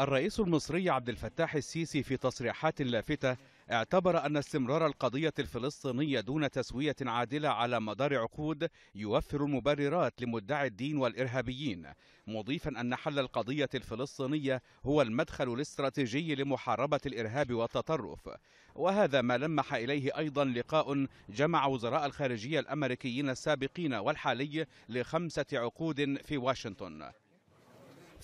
الرئيس المصري عبد الفتاح السيسي في تصريحات لافتة اعتبر أن استمرار القضية الفلسطينية دون تسوية عادلة على مدار عقود يوفر المبررات لمدعي الدين والإرهابيين مضيفا أن حل القضية الفلسطينية هو المدخل الاستراتيجي لمحاربة الإرهاب والتطرف وهذا ما لمح إليه أيضا لقاء جمع وزراء الخارجية الأمريكيين السابقين والحالي لخمسة عقود في واشنطن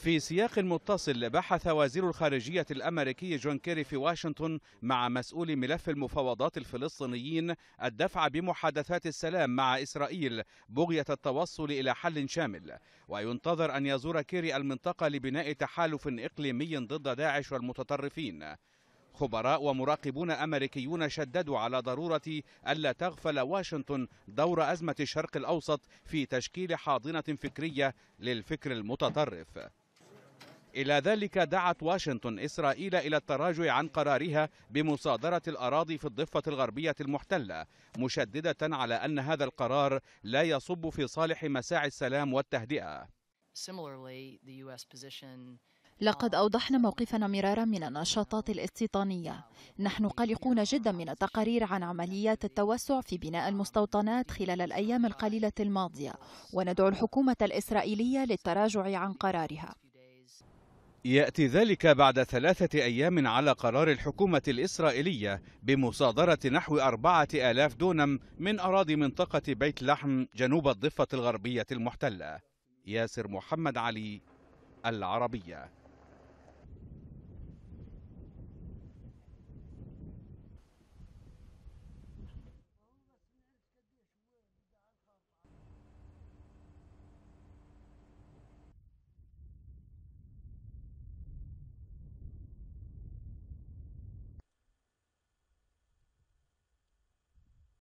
في سياق متصل بحث وزير الخارجية الأمريكي جون كيري في واشنطن مع مسؤول ملف المفاوضات الفلسطينيين الدفع بمحادثات السلام مع إسرائيل بغية التوصل إلى حل شامل وينتظر أن يزور كيري المنطقة لبناء تحالف إقليمي ضد داعش والمتطرفين خبراء ومراقبون امريكيون شددوا على ضروره الا تغفل واشنطن دور ازمه الشرق الاوسط في تشكيل حاضنه فكريه للفكر المتطرف إلى ذلك دعت واشنطن إسرائيل إلى التراجع عن قرارها بمصادرة الأراضي في الضفة الغربية المحتلة مشددة على أن هذا القرار لا يصب في صالح مساعي السلام والتهدئة لقد أوضحنا موقفنا مرارا من النشاطات الاستيطانية نحن قلقون جدا من التقارير عن عمليات التوسع في بناء المستوطنات خلال الأيام القليلة الماضية وندعو الحكومة الإسرائيلية للتراجع عن قرارها يأتي ذلك بعد ثلاثة أيام على قرار الحكومة الإسرائيلية بمصادرة نحو أربعة آلاف دونم من أراضي منطقة بيت لحم جنوب الضفة الغربية المحتلة ياسر محمد علي العربية